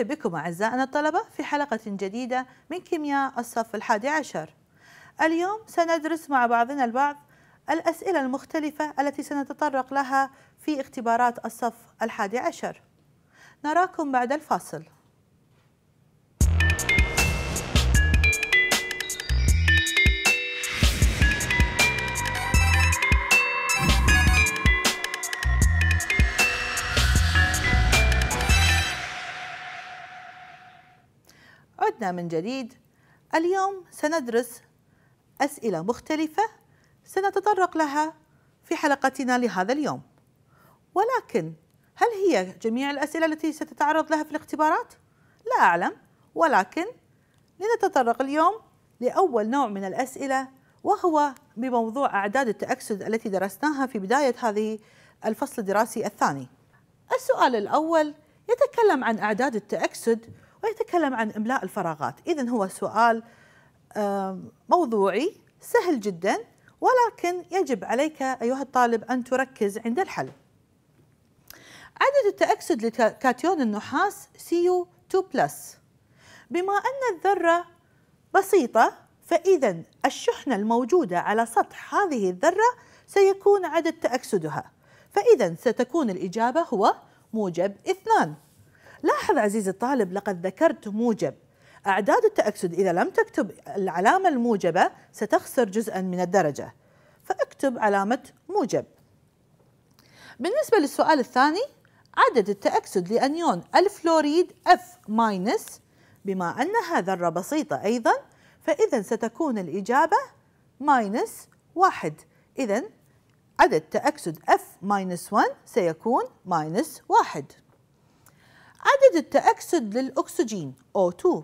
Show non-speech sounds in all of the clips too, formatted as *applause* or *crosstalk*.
نرحب بكم أعزائنا الطلبة في حلقة جديدة من كيمياء الصف الحادي عشر اليوم سندرس مع بعضنا البعض الأسئلة المختلفة التي سنتطرق لها في اختبارات الصف الحادي عشر نراكم بعد الفاصل عدنا من جديد اليوم سندرس أسئلة مختلفة سنتطرق لها في حلقتنا لهذا اليوم ولكن هل هي جميع الأسئلة التي ستتعرض لها في الاختبارات؟ لا أعلم ولكن لنتطرق اليوم لأول نوع من الأسئلة وهو بموضوع أعداد التأكسد التي درسناها في بداية هذه الفصل الدراسي الثاني السؤال الأول يتكلم عن أعداد التأكسد ويتكلم عن إملاء الفراغات إذا هو سؤال موضوعي سهل جدا ولكن يجب عليك أيها الطالب أن تركز عند الحل عدد التأكسد لكاتيون النحاس CO2+ بما أن الذرة بسيطة فإذا الشحنة الموجودة على سطح هذه الذرة سيكون عدد تأكسدها فإذا ستكون الإجابة هو موجب اثنان لاحظ عزيزي الطالب لقد ذكرت موجب أعداد التأكسد إذا لم تكتب العلامة الموجبة ستخسر جزءا من الدرجة فاكتب علامة موجب بالنسبة للسؤال الثاني عدد التأكسد لأنيون الفلوريد F- بما أنها ذرة بسيطة أيضا فإذا ستكون الإجابة ماينس واحد إذا عدد تأكسد F- 1 سيكون ماينس واحد عدد التأكسد للأكسجين O2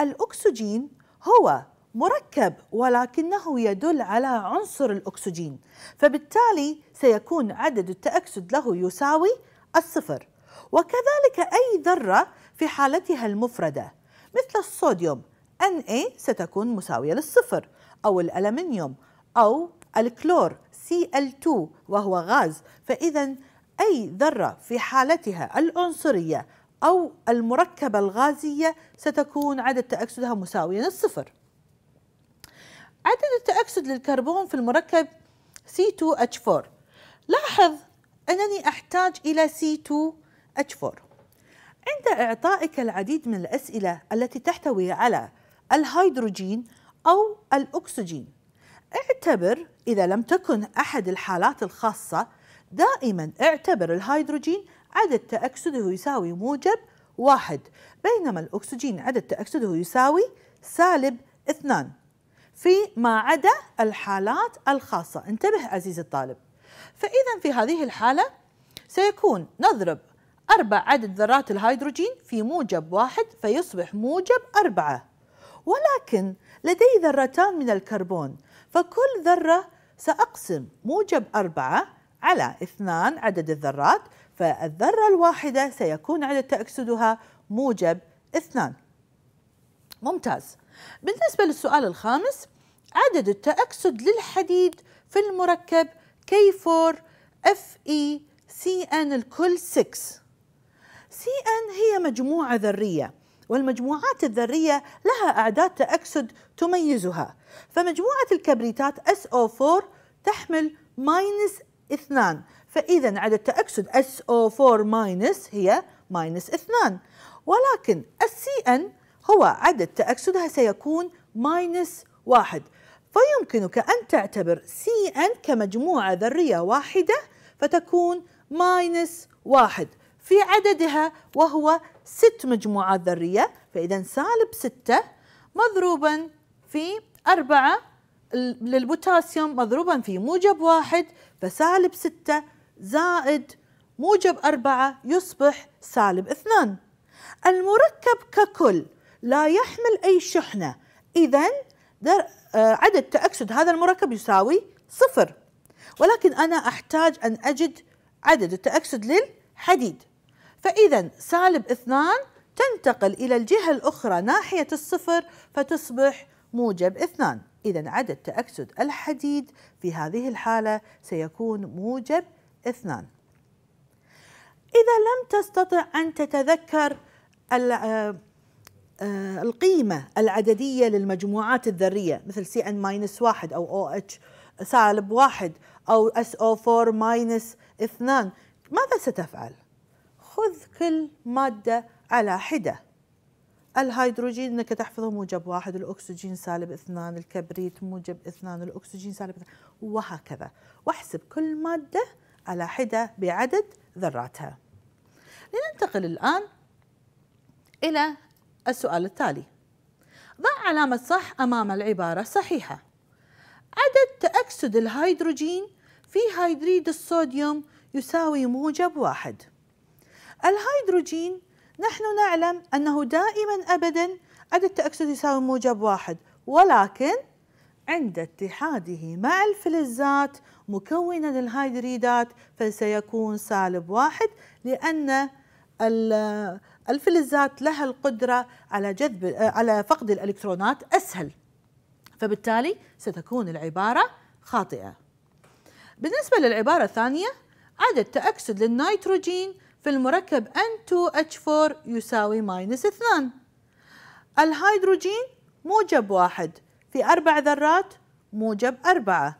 الأكسجين هو مركب ولكنه يدل على عنصر الأكسجين فبالتالي سيكون عدد التأكسد له يساوي الصفر وكذلك أي ذرة في حالتها المفردة مثل الصوديوم Na ستكون مساوية للصفر أو الألمنيوم أو الكلور Cl2 وهو غاز فإذا أي ذرة في حالتها العنصرية أو المركبة الغازية ستكون عدد تأكسدها مساويا للصفر عدد التأكسد للكربون في المركب C2H4 لاحظ أنني أحتاج إلى C2H4 عند إعطائك العديد من الأسئلة التي تحتوي على الهيدروجين أو الأكسجين اعتبر إذا لم تكن أحد الحالات الخاصة دائما اعتبر الهيدروجين عدد تأكسده يساوي موجب واحد بينما الأكسجين عدد تأكسده يساوي سالب اثنان في ما عدا الحالات الخاصة انتبه عزيزي الطالب فإذا في هذه الحالة سيكون نضرب أربع عدد ذرات الهيدروجين في موجب واحد فيصبح موجب أربعة ولكن لدي ذرتان من الكربون فكل ذرة سأقسم موجب أربعة على اثنان عدد الذرات فالذرة الواحدة سيكون عدد تأكسدها موجب اثنان ممتاز بالنسبة للسؤال الخامس عدد التأكسد للحديد في المركب K4 FE CN الكل 6 CN هي مجموعة ذرية والمجموعات الذرية لها أعداد تأكسد تميزها فمجموعة الكبريتات SO4 تحمل ماينس اثنان فإذا عدد تأكسد SO4 ماينس هي ماينس اثنان ولكن ان هو عدد تأكسدها سيكون ماينس واحد فيمكنك أن تعتبر CN كمجموعة ذرية واحدة فتكون ماينس واحد في عددها وهو ست مجموعات ذرية فإذا سالب ستة مضروبا في أربعة للبوتاسيوم مضروبا في موجب واحد فسالب 6 زائد موجب 4 يصبح سالب 2 المركب ككل لا يحمل أي شحنة إذا آه، عدد تأكسد هذا المركب يساوي صفر ولكن أنا أحتاج أن أجد عدد التأكسد للحديد فإذا سالب اثنان تنتقل إلى الجهة الأخرى ناحية الصفر فتصبح موجب اثنان إذا عدد تأكسد الحديد في هذه الحالة سيكون موجب اثنان إذا لم تستطع أن تتذكر آه، آه، القيمة العددية للمجموعات الذرية مثل سي ان ماينس واحد أو او اتش سالب واحد أو اس او 4 ماينس اثنان ماذا ستفعل؟ خذ كل مادة على حدة الهيدروجين انك تحفظه موجب واحد الاكسجين سالب اثنان الكبريت موجب اثنان الاكسجين سالب اثنان وهكذا واحسب كل ماده على حده بعدد ذراتها لننتقل الان الى السؤال التالي ضع علامه صح امام العباره الصحيحه عدد تاكسد الهيدروجين في هيدريد الصوديوم يساوي موجب واحد الهيدروجين نحن نعلم أنه دائما أبدا عدد التأكسد يساوي موجب واحد ولكن عند اتحاده مع الفلزات مكونا للهايدريدات فسيكون سالب واحد لأن الفلزات لها القدرة على جذب على فقد الإلكترونات أسهل فبالتالي ستكون العبارة خاطئة بالنسبة للعبارة الثانية عدد تأكسد للنيتروجين في المركب N2H4 يساوي ماينس 2 الهيدروجين موجب واحد في أربع ذرات موجب أربعة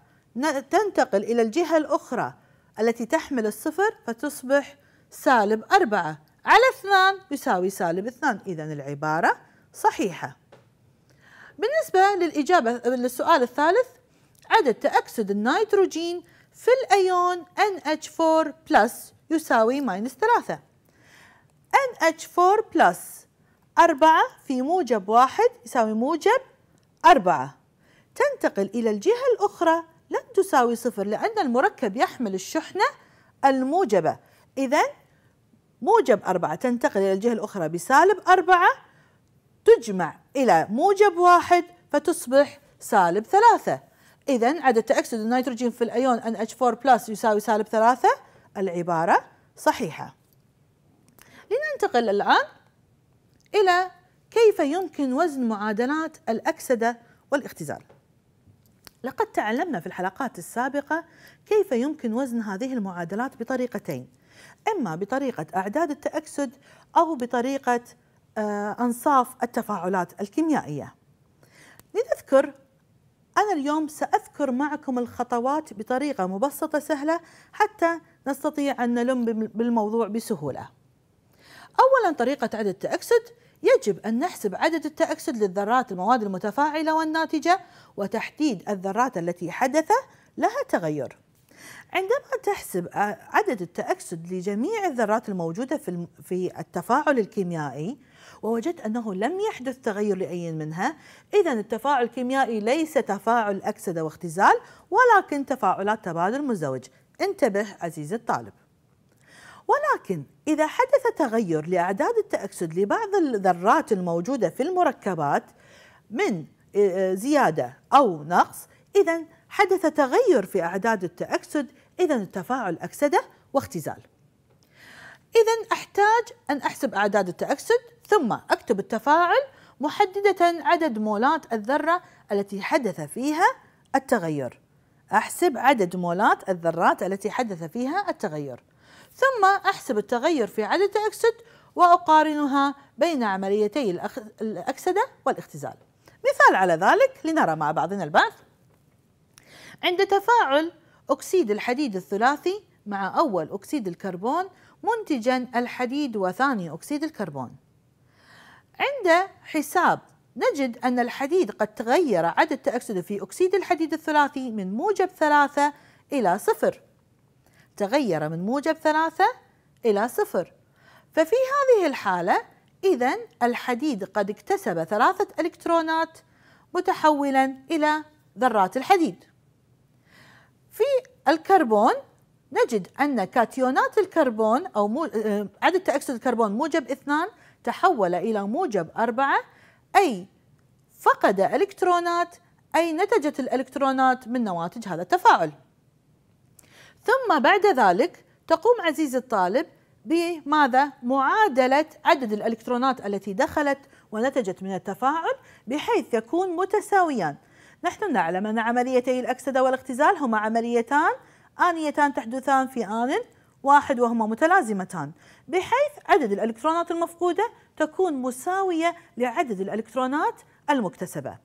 تنتقل إلى الجهة الأخرى التي تحمل الصفر فتصبح سالب أربعة على اثنان يساوي سالب اثنان إذا العبارة صحيحة بالنسبة للإجابة للسؤال الثالث عدد تأكسد النيتروجين في الأيون NH4 يساوي ماينس 3 NH4 بلس 4 في موجب واحد يساوي موجب 4 تنتقل إلى الجهة الأخرى لن تساوي صفر لأن المركب يحمل الشحنة الموجبة إذا موجب أربعة تنتقل إلى الجهة الأخرى بسالب أربعة تجمع إلى موجب واحد فتصبح سالب ثلاثة إذا عدد تأكسد النيتروجين في الأيون NH4 يساوي سالب ثلاثة العبارة صحيحة لننتقل الآن إلى كيف يمكن وزن معادلات الأكسدة والاختزال لقد تعلمنا في الحلقات السابقة كيف يمكن وزن هذه المعادلات بطريقتين إما بطريقة أعداد التأكسد أو بطريقة آه، أنصاف التفاعلات الكيميائية لنذكر أنا اليوم سأذكر معكم الخطوات بطريقة مبسطة سهلة حتى نستطيع أن نلم بالموضوع بسهولة. أولا طريقة عدد التأكسد يجب أن نحسب عدد التأكسد للذرات المواد المتفاعلة والناتجة وتحديد الذرات التي حدث لها تغير. عندما تحسب عدد التأكسد لجميع الذرات الموجودة في التفاعل الكيميائي ووجدت أنه لم يحدث تغير لأي منها إذا التفاعل الكيميائي ليس تفاعل أكسدة واختزال ولكن تفاعلات تبادل مزدوج انتبه عزيزي الطالب ولكن إذا حدث تغير لأعداد التأكسد لبعض الذرات الموجودة في المركبات من آه، آه، زيادة أو نقص إذا حدث تغير في أعداد التأكسد إذا التفاعل أكسدة واختزال إذا أحتاج أن أحسب أعداد التأكسد ثم أكتب التفاعل محددة عدد مولات الذرة التي حدث فيها التغير أحسب عدد مولات الذرات التي حدث فيها التغير ثم أحسب التغير في عدد الأكسد وأقارنها بين عمليتي الأكسدة والاختزال مثال على ذلك لنرى مع بعضنا البعض عند تفاعل أكسيد الحديد الثلاثي مع أول أكسيد الكربون منتجا الحديد وثاني أكسيد الكربون عند حساب نجد أن الحديد قد تغير عدد تأكسده في أكسيد الحديد الثلاثي من موجب ثلاثة إلى صفر تغير من موجب ثلاثة إلى صفر ففي هذه الحالة إذا الحديد قد اكتسب ثلاثة إلكترونات متحولا إلى ذرات الحديد في الكربون نجد أن كاتيونات الكربون أو آه، عدد تأكسد الكربون موجب اثنان تحول إلى موجب أربعة أي فقد إلكترونات أي نتجت الإلكترونات من نواتج هذا التفاعل ثم بعد ذلك تقوم عزيزي الطالب بماذا؟ معادلة عدد الإلكترونات التي دخلت ونتجت من التفاعل بحيث يكون متساويان نحن نعلم أن عمليتي الأكسدة والاختزال هما عمليتان آنيتان تحدثان في آن واحد وهما متلازمتان بحيث عدد الالكترونات المفقوده تكون مساويه لعدد الالكترونات المكتسبه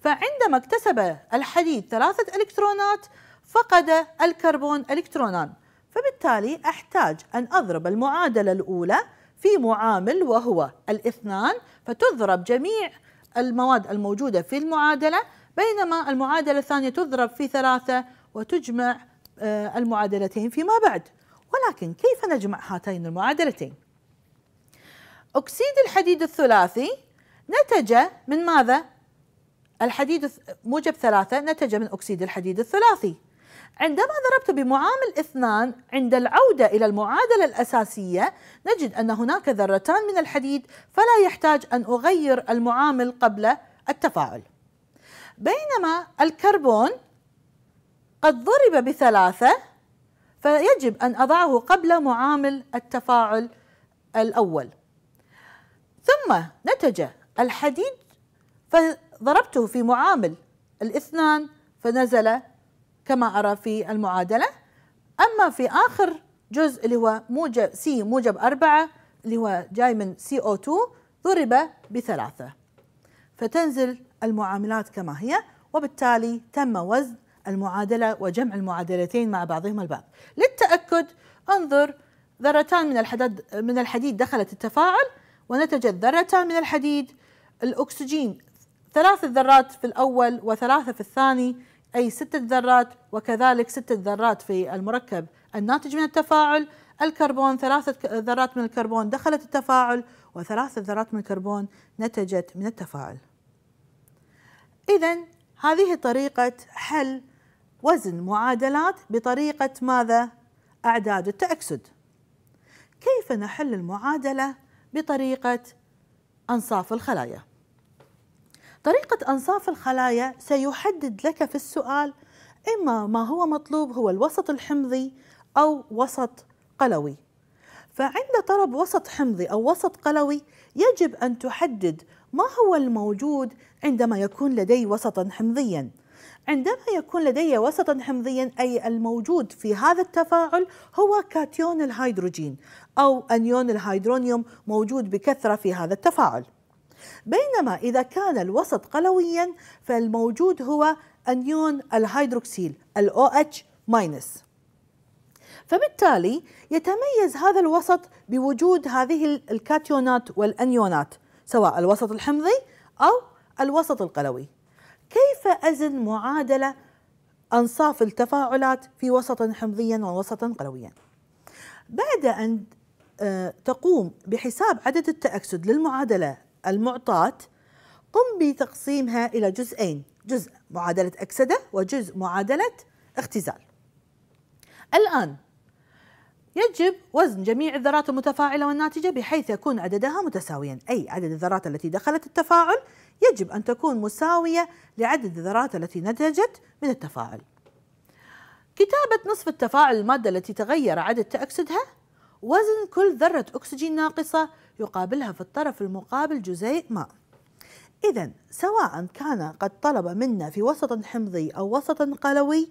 فعندما اكتسب الحديد ثلاثه الكترونات فقد الكربون الكترونان فبالتالي احتاج ان اضرب المعادله الاولى في معامل وهو الاثنان فتضرب جميع المواد الموجوده في المعادله بينما المعادله الثانيه تضرب في ثلاثه وتجمع آه، المعادلتين فيما بعد ولكن كيف نجمع هاتين المعادلتين؟ أكسيد الحديد الثلاثي نتج من ماذا؟ الحديد موجب ثلاثة نتج من أكسيد الحديد الثلاثي عندما ضربت بمعامل اثنان عند العودة إلى المعادلة الأساسية نجد أن هناك ذرتان من الحديد فلا يحتاج أن أغير المعامل قبل التفاعل بينما الكربون قد ضرب بثلاثة فيجب أن أضعه قبل معامل التفاعل الأول ثم نتج الحديد فضربته في معامل الاثنان فنزل كما أرى في المعادلة أما في آخر جزء اللي هو موجب سي موجب أربعة اللي هو جاي من CO2 ضرب بثلاثة فتنزل المعاملات كما هي وبالتالي تم وزن المعادلة وجمع المعادلتين مع بعضهما البعض للتأكد انظر ذرتان من الحديد من الحديد دخلت التفاعل ونتجت ذرتان من الحديد الأكسجين ثلاث ذرات في الأول وثلاثة في الثاني أي ستة ذرات وكذلك ستة ذرات في المركب الناتج من التفاعل الكربون ثلاثة ذرات من الكربون دخلت التفاعل وثلاثة ذرات من الكربون نتجت من التفاعل إذا هذه طريقة حل وزن معادلات بطريقة ماذا؟ أعداد التأكسد كيف نحل المعادلة بطريقة أنصاف الخلايا؟ طريقة أنصاف الخلايا سيحدد لك في السؤال إما ما هو مطلوب هو الوسط الحمضي أو وسط قلوي فعند طلب وسط حمضي أو وسط قلوي يجب أن تحدد ما هو الموجود عندما يكون لدي وسطا حمضيا عندما يكون لدي وسطا حمضيا أي الموجود في هذا التفاعل هو كاتيون الهيدروجين أو أنيون الهيدرونيوم موجود بكثرة في هذا التفاعل بينما إذا كان الوسط قلويا فالموجود هو أنيون الهيدروكسيل OH- فبالتالي يتميز هذا الوسط بوجود هذه الكاتيونات والأنيونات سواء الوسط الحمضي أو الوسط القلوي كيف أزن معادلة أنصاف التفاعلات في وسط حمضيا ووسط قلويا بعد أن آه، تقوم بحساب عدد التأكسد للمعادلة المعطاة قم بتقسيمها إلى جزئين جزء معادلة أكسدة وجزء معادلة اختزال الآن يجب وزن جميع الذرات المتفاعلة والناتجة بحيث يكون عددها متساويا أي عدد الذرات التي دخلت التفاعل يجب أن تكون مساوية لعدد الذرات التي نتجت من التفاعل كتابة نصف التفاعل المادة التي تغير عدد تأكسدها وزن كل ذرة أكسجين ناقصة يقابلها في الطرف المقابل جزيء ماء إذا سواء كان قد طلب منا في وسط حمضي أو وسط قلوي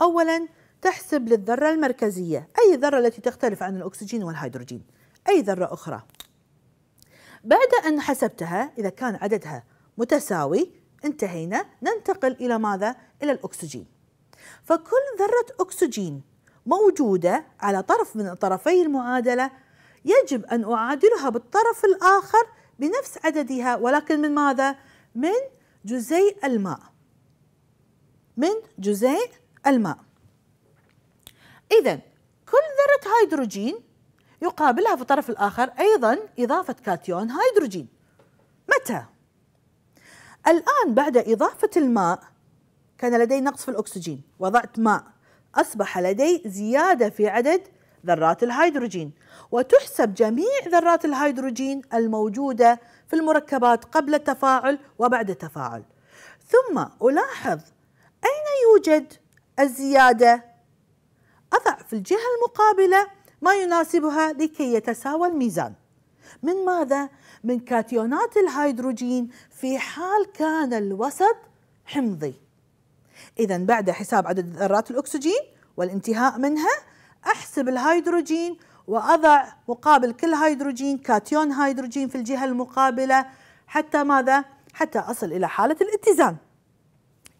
أولا تحسب للذرة المركزية أي ذرة التي تختلف عن الأكسجين والهيدروجين أي ذرة أخرى بعد أن حسبتها إذا كان عددها متساوي انتهينا ننتقل إلى ماذا؟ إلى الأكسجين فكل ذرة أكسجين موجودة على طرف من طرفي المعادلة يجب أن أعادلها بالطرف الآخر بنفس عددها ولكن من ماذا؟ من جزيء الماء من جزيء الماء إذا كل ذرة هيدروجين يقابلها في الطرف الآخر أيضا إضافة كاتيون هيدروجين متى؟ الآن بعد إضافة الماء كان لدي نقص في الأكسجين وضعت ماء أصبح لدي زيادة في عدد ذرات الهيدروجين وتحسب جميع ذرات الهيدروجين الموجودة في المركبات قبل التفاعل وبعد التفاعل ثم ألاحظ أين يوجد الزيادة أضع في الجهة المقابلة ما يناسبها لكي يتساوى الميزان من ماذا؟ من كاتيونات الهيدروجين في حال كان الوسط حمضي إذا بعد حساب عدد ذرات الأكسجين والانتهاء منها أحسب الهيدروجين وأضع مقابل كل هيدروجين كاتيون هيدروجين في الجهة المقابلة حتى ماذا؟ حتى أصل إلى حالة الاتزان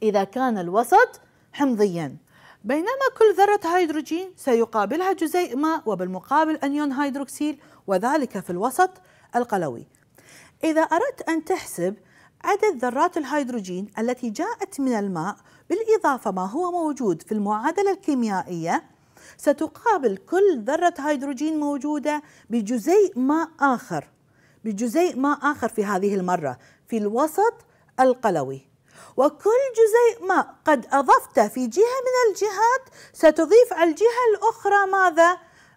إذا كان الوسط حمضياً بينما كل ذرة هيدروجين سيقابلها جزيء ماء وبالمقابل أنيون هيدروكسيل وذلك في الوسط القلوي إذا أردت أن تحسب عدد ذرات الهيدروجين التي جاءت من الماء بالإضافة ما هو موجود في المعادلة الكيميائية ستقابل كل ذرة هيدروجين موجودة بجزيء ماء آخر بجزيء ماء آخر في هذه المرة في الوسط القلوي وكل جزيء ماء قد أضفته في جهة من الجهات ستضيف على الجهة الأخرى ماذا؟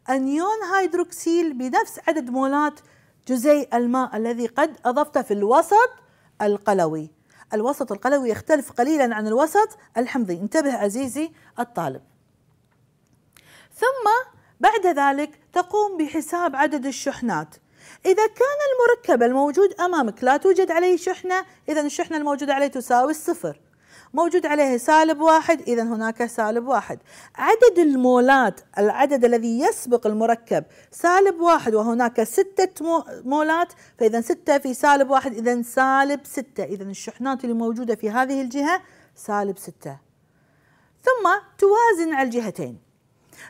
أنيون هيدروكسيل بنفس عدد مولات جزيء الماء الذي قد أضفته في الوسط القلوي الوسط القلوي يختلف قليلا عن الوسط الحمضي انتبه عزيزي الطالب ثم بعد ذلك تقوم بحساب عدد الشحنات إذا كان المركب الموجود أمامك لا توجد عليه شحنة إذا الشحنة الموجودة عليه تساوي الصفر موجود عليه سالب واحد إذا هناك سالب واحد عدد المولات العدد الذي يسبق المركب سالب واحد وهناك ستة مولات فإذا ستة في سالب واحد إذا سالب ستة إذا الشحنات اللي موجودة في هذه الجهة سالب ستة ثم توازن على الجهتين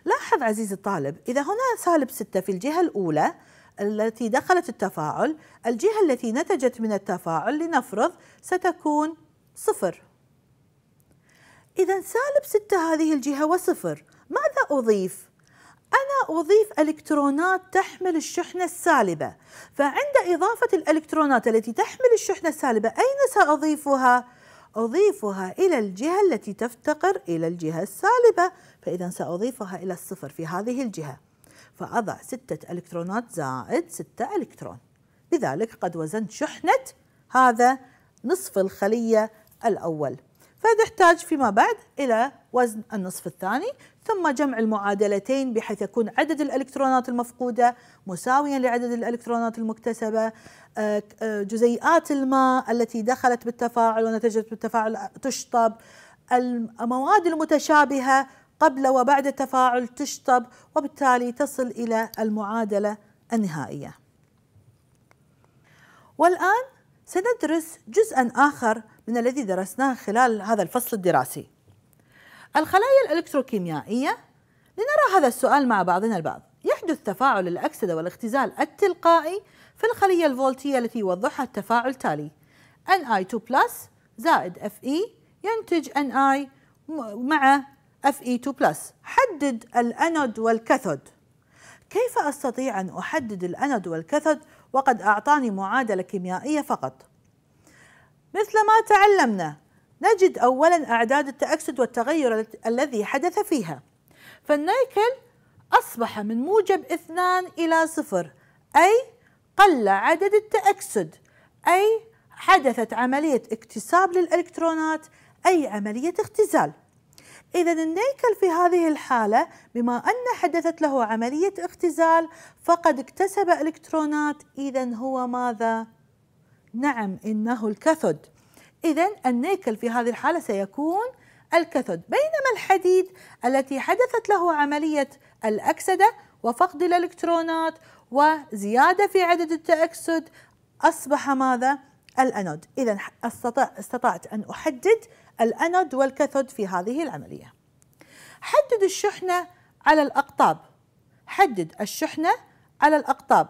لاحظ عزيزي الطالب إذا هنا سالب ستة في الجهة الأولى التي دخلت التفاعل الجهة التي نتجت من التفاعل لنفرض ستكون صفر إذا سالب ستة هذه الجهة وصفر ماذا أضيف؟ أنا أضيف إلكترونات تحمل الشحنة السالبة فعند إضافة الإلكترونات التي تحمل الشحنة السالبة أين سأضيفها؟ أضيفها إلى الجهة التي تفتقر إلى الجهة السالبة فإذا سأضيفها إلى الصفر في هذه الجهة فأضع ستة إلكترونات زائد ستة إلكترون لذلك قد وزنت شحنة هذا نصف الخلية الأول فتحتاج فيما بعد إلى وزن النصف الثاني ثم جمع المعادلتين بحيث يكون عدد الإلكترونات المفقودة مساويا لعدد الإلكترونات المكتسبة آه، آه، جزيئات الماء التي دخلت بالتفاعل ونتجت بالتفاعل تشطب المواد المتشابهة قبل وبعد التفاعل تشطب وبالتالي تصل إلى المعادلة النهائية والآن سندرس جزءا آخر من الذي درسناه خلال هذا الفصل الدراسي الخلايا الإلكتروكيميائية لنرى هذا السؤال مع بعضنا البعض يحدث تفاعل الأكسدة والاختزال التلقائي في الخلية الفولتية التي يوضحها التفاعل التالي Ni2+, زائد Fe ينتج Ni مع Fe2+. حدد الأنود والكاثود كيف أستطيع أن أحدد الأنود والكاثود وقد أعطاني معادلة كيميائية فقط؟ مثل ما تعلمنا نجد أولا أعداد التأكسد والتغير الذي حدث فيها فالنيكل أصبح من موجب اثنان إلى صفر أي قل عدد التأكسد أي حدثت عملية اكتساب للإلكترونات أي عملية اختزال إذا النيكل في هذه الحالة بما أن حدثت له عملية اختزال فقد اكتسب إلكترونات إذا هو ماذا؟ نعم إنه الكاثود إذا النيكل في هذه الحالة سيكون الكاثود بينما الحديد التي حدثت له عملية الأكسدة وفقد الإلكترونات وزيادة في عدد التأكسد أصبح ماذا؟ الأنود إذا استطعت أن أحدد الأنود والكاثود في هذه العملية حدد الشحنة على الأقطاب حدد الشحنة على الأقطاب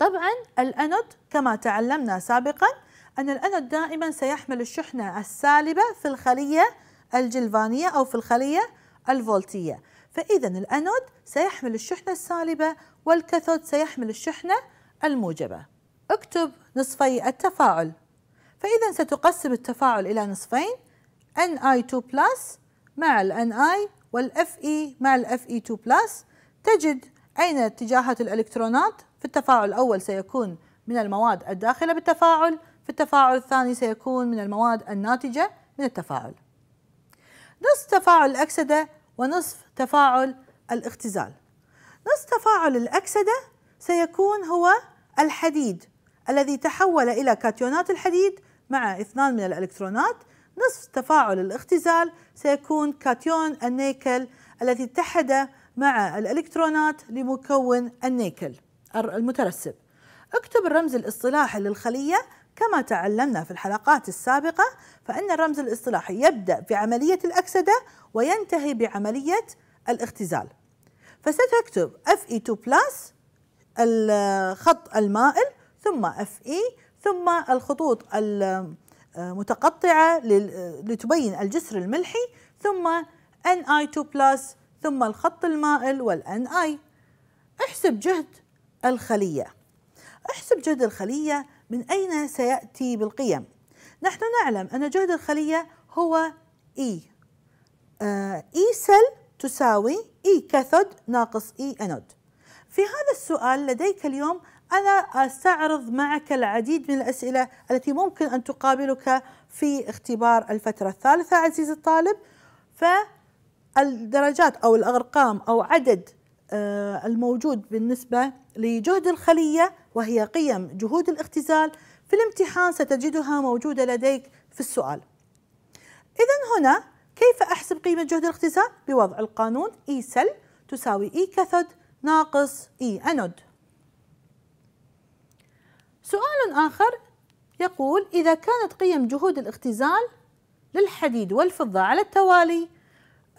طبعا الأنود كما تعلمنا سابقا أن الأنود دائما سيحمل الشحنة السالبة في الخلية الجلفانية أو في الخلية الفولتية فإذا الأنود سيحمل الشحنة السالبة والكاثود سيحمل الشحنة الموجبة اكتب نصفي التفاعل فإذا ستقسم التفاعل إلى نصفين Ni2 مع الNi والFe مع الfe 2 تجد أين اتجاهات الإلكترونات؟ في التفاعل الأول سيكون من المواد الداخلة بالتفاعل في التفاعل الثاني سيكون من المواد الناتجة من التفاعل نصف تفاعل الأكسدة ونصف تفاعل الاختزال نصف تفاعل الأكسدة سيكون هو الحديد الذي تحول إلى كاتيونات الحديد مع اثنان من الإلكترونات نصف تفاعل الاختزال سيكون كاتيون النيكل الذي اتحد مع الإلكترونات لمكون النيكل المترسب اكتب الرمز الاصطلاحي للخلية كما تعلمنا في الحلقات السابقة فإن الرمز الاصطلاحي يبدأ بعملية الأكسدة وينتهي بعملية الاختزال فستكتب Fe2 الخط المائل ثم Fe ثم الخطوط المتقطعة لتبين الجسر الملحي ثم Ni2 ثم الخط المائل والان اي احسب جهد الخلية احسب جهد الخلية من أين سيأتي بالقيم نحن نعلم أن جهد الخلية هو إي إي سل تساوي إي e كاثود ناقص إي e أنود في هذا السؤال لديك اليوم أنا أستعرض معك العديد من الأسئلة التي ممكن أن تقابلك في اختبار الفترة الثالثة عزيزي الطالب ف الدرجات أو الأرقام أو عدد آه، الموجود بالنسبة لجهد الخلية وهي قيم جهود الاختزال في الامتحان ستجدها موجودة لديك في السؤال إذا هنا كيف أحسب قيمة جهد الاختزال؟ بوضع القانون E سل تساوي E كاثود ناقص E أنود سؤال آخر يقول إذا كانت قيم جهود الاختزال للحديد والفضة على التوالي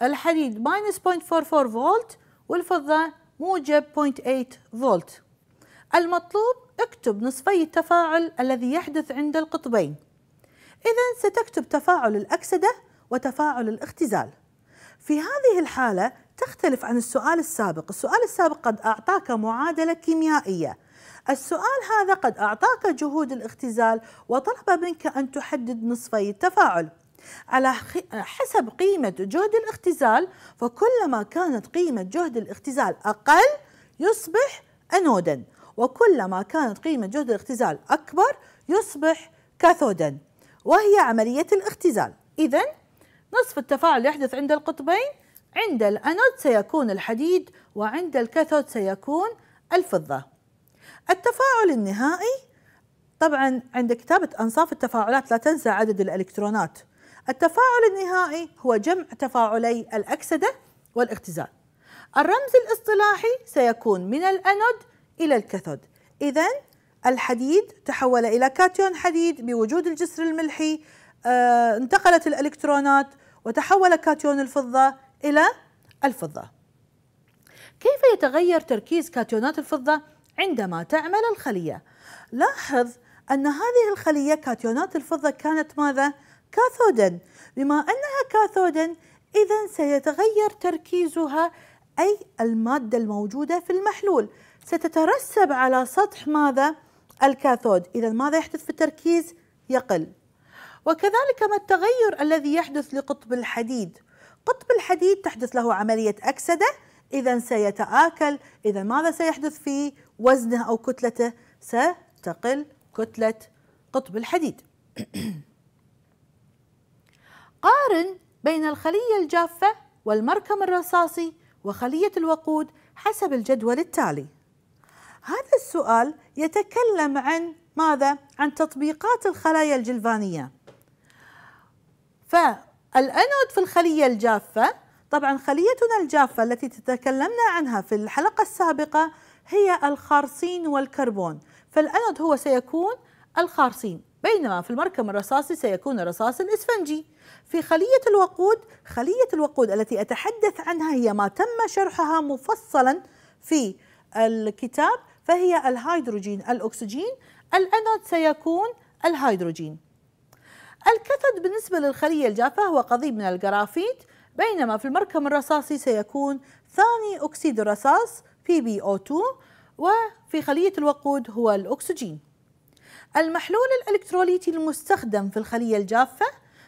الحديد ماينس 0.44 فولت والفضة موجب 0.8 فولت المطلوب اكتب نصفي التفاعل الذي يحدث عند القطبين إذا ستكتب تفاعل الأكسدة وتفاعل الاختزال في هذه الحالة تختلف عن السؤال السابق السؤال السابق قد أعطاك معادلة كيميائية السؤال هذا قد أعطاك جهود الاختزال وطلب منك أن تحدد نصفي التفاعل على حسب قيمة جهد الاختزال فكلما كانت قيمة جهد الاختزال أقل يصبح أنودا وكلما كانت قيمة جهد الاختزال أكبر يصبح كاثودا وهي عملية الاختزال إذا نصف التفاعل يحدث عند القطبين عند الأنود سيكون الحديد وعند الكاثود سيكون الفضة التفاعل النهائي طبعا عند كتابة أنصاف التفاعلات لا تنسى عدد الإلكترونات التفاعل النهائي هو جمع تفاعلي الأكسدة والاختزال الرمز الاصطلاحي سيكون من الأنود إلى الكاثود إذا الحديد تحول إلى كاتيون حديد بوجود الجسر الملحي آه انتقلت الإلكترونات وتحول كاتيون الفضة إلى الفضة كيف يتغير تركيز كاتيونات الفضة عندما تعمل الخلية؟ لاحظ أن هذه الخلية كاتيونات الفضة كانت ماذا؟ كاثودا بما أنها كاثودا إذا سيتغير تركيزها أي المادة الموجودة في المحلول ستترسب على سطح ماذا؟ الكاثود إذا ماذا يحدث في التركيز؟ يقل وكذلك ما التغير الذي يحدث لقطب الحديد قطب الحديد تحدث له عملية أكسدة إذا سيتآكل إذا ماذا سيحدث في وزنه أو كتلته؟ ستقل كتلة قطب الحديد *clears throat* قارن بين الخلية الجافة والمركم الرصاصي وخلية الوقود حسب الجدول التالي. هذا السؤال يتكلم عن ماذا؟ عن تطبيقات الخلايا الجلفانية. فالأنود في الخلية الجافة، طبعا خليتنا الجافة التي تكلمنا عنها في الحلقة السابقة هي الخارصين والكربون، فالأنود هو سيكون الخارصين، بينما في المركم الرصاصي سيكون الرصاص الإسفنجي في خلية الوقود خلية الوقود التي أتحدث عنها هي ما تم شرحها مفصلا في الكتاب فهي الهيدروجين الأكسجين الأنود سيكون الهيدروجين الكثد بالنسبة للخلية الجافة هو قضيب من الجرافيت بينما في المركم الرصاصي سيكون ثاني أكسيد الرصاص PbO2 وفي خلية الوقود هو الأكسجين المحلول الإلكتروليتي المستخدم في الخلية الجافة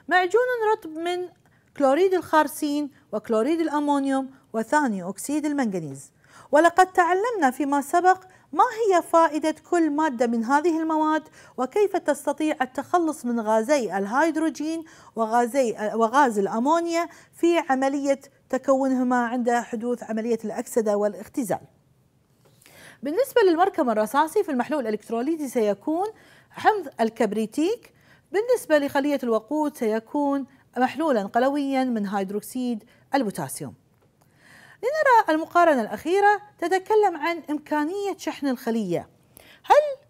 معجون رطب من كلوريد الخارسين وكلوريد الأمونيوم وثاني أكسيد المنغنيز ولقد تعلمنا فيما سبق ما هي فائدة كل مادة من هذه المواد وكيف تستطيع التخلص من غازي الهيدروجين وغازي وغاز الأمونيا في عملية تكونهما عند حدوث عملية الأكسدة والاختزال بالنسبة للمركب الرصاصي في المحلول الإلكتروليتي سيكون حمض الكبريتيك بالنسبة لخلية الوقود سيكون محلولا قلويا من هيدروكسيد البوتاسيوم لنرى المقارنة الأخيرة تتكلم عن إمكانية شحن الخلية هل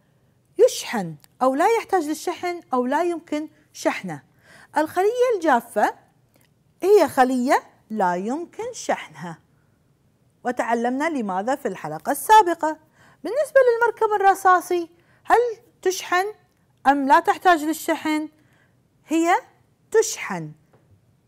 يشحن أو لا يحتاج للشحن أو لا يمكن شحنه الخلية الجافة هي خلية لا يمكن شحنها وتعلمنا لماذا في الحلقة السابقة بالنسبة للمركب الرصاصي هل تشحن أم لا تحتاج للشحن هي تشحن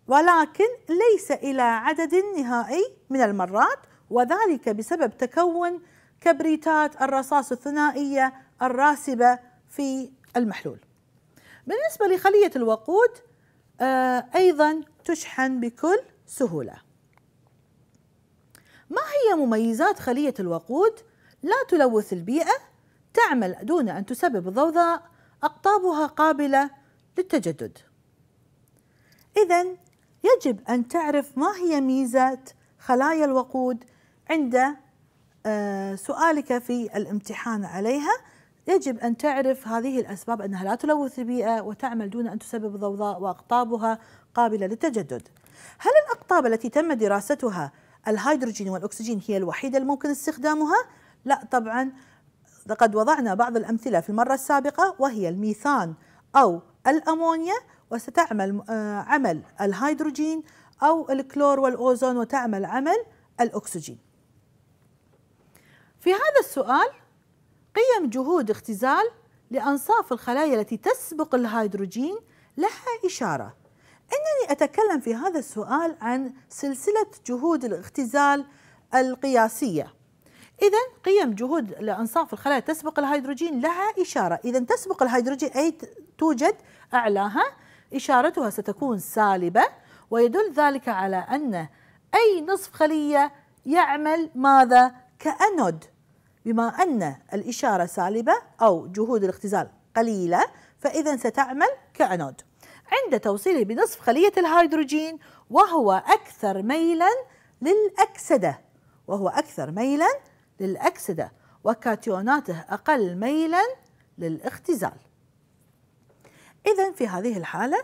ولكن ليس إلى عدد نهائي من المرات وذلك بسبب تكون كبريتات الرصاص الثنائية الراسبة في المحلول بالنسبة لخلية الوقود آه، أيضا تشحن بكل سهولة ما هي مميزات خلية الوقود؟ لا تلوث البيئة تعمل دون أن تسبب ضوضاء أقطابها قابلة للتجدد إذا يجب أن تعرف ما هي ميزات خلايا الوقود عند آه، سؤالك في الامتحان عليها يجب أن تعرف هذه الأسباب أنها لا تلوث البيئة وتعمل دون أن تسبب ضوضاء وأقطابها قابلة للتجدد هل الأقطاب التي تم دراستها الهيدروجين والأكسجين هي الوحيدة الممكن استخدامها؟ لا طبعا لقد وضعنا بعض الأمثلة في المرة السابقة وهي الميثان أو الأمونيا وستعمل آه، عمل الهيدروجين أو الكلور والأوزون وتعمل عمل الأكسجين في هذا السؤال قيم جهود اختزال لأنصاف الخلايا التي تسبق الهيدروجين لها إشارة إنني أتكلم في هذا السؤال عن سلسلة جهود الاختزال القياسية إذا قيم جهود لأنصاف الخلايا تسبق الهيدروجين لها إشارة إذا تسبق الهيدروجين أي توجد أعلاها إشارتها ستكون سالبة ويدل ذلك على أن أي نصف خلية يعمل ماذا كأنود بما أن الإشارة سالبة أو جهود الاختزال قليلة فإذا ستعمل كأنود عند توصيله بنصف خلية الهيدروجين وهو أكثر ميلا للأكسدة وهو أكثر ميلا للأكسدة وكاتيوناته أقل ميلا للاختزال إذا في هذه الحالة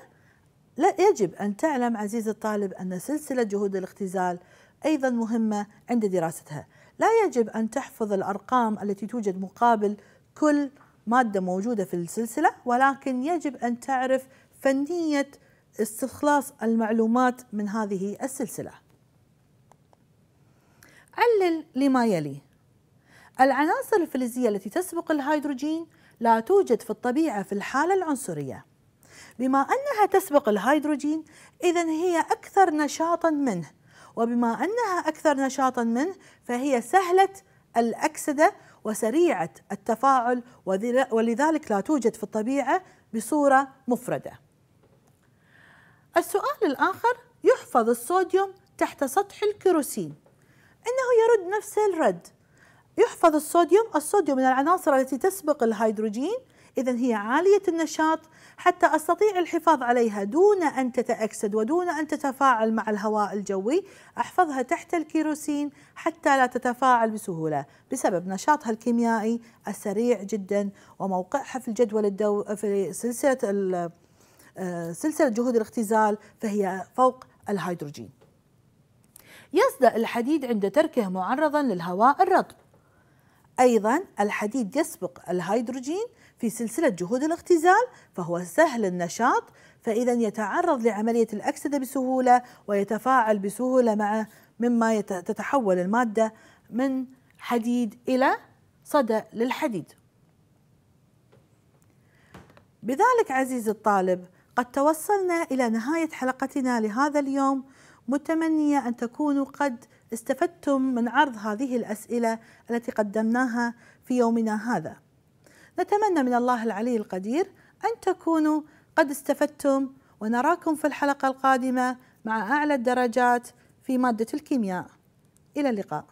لا يجب أن تعلم عزيزي الطالب أن سلسلة جهود الاختزال أيضا مهمة عند دراستها لا يجب أن تحفظ الأرقام التي توجد مقابل كل مادة موجودة في السلسلة ولكن يجب أن تعرف فنية استخلاص المعلومات من هذه السلسلة علل لما يلي العناصر الفلزية التي تسبق الهيدروجين لا توجد في الطبيعة في الحالة العنصرية بما أنها تسبق الهيدروجين إذا هي أكثر نشاطا منه وبما أنها أكثر نشاطا منه فهي سهلة الأكسدة وسريعة التفاعل ولذلك لا توجد في الطبيعة بصورة مفردة السؤال الآخر يحفظ الصوديوم تحت سطح الكيروسين إنه يرد نفس الرد يحفظ الصوديوم الصوديوم من العناصر التي تسبق الهيدروجين إذا هي عالية النشاط حتى أستطيع الحفاظ عليها دون أن تتأكسد ودون أن تتفاعل مع الهواء الجوي أحفظها تحت الكيروسين حتى لا تتفاعل بسهولة بسبب نشاطها الكيميائي السريع جدا وموقعها في الجدول الدو في سلسلة آه، سلسلة جهود الاختزال فهي فوق الهيدروجين يصدأ الحديد عند تركه معرضا للهواء الرطب أيضا الحديد يسبق الهيدروجين في سلسلة جهود الاختزال فهو سهل النشاط فإذا يتعرض لعملية الأكسدة بسهولة ويتفاعل بسهولة مع مما تتحول المادة من حديد إلى صدى للحديد بذلك عزيزي الطالب قد توصلنا إلى نهاية حلقتنا لهذا اليوم متمنية أن تكونوا قد استفدتم من عرض هذه الأسئلة التي قدمناها في يومنا هذا نتمنى من الله العلي القدير أن تكونوا قد استفدتم ونراكم في الحلقة القادمة مع أعلى الدرجات في مادة الكيمياء إلى اللقاء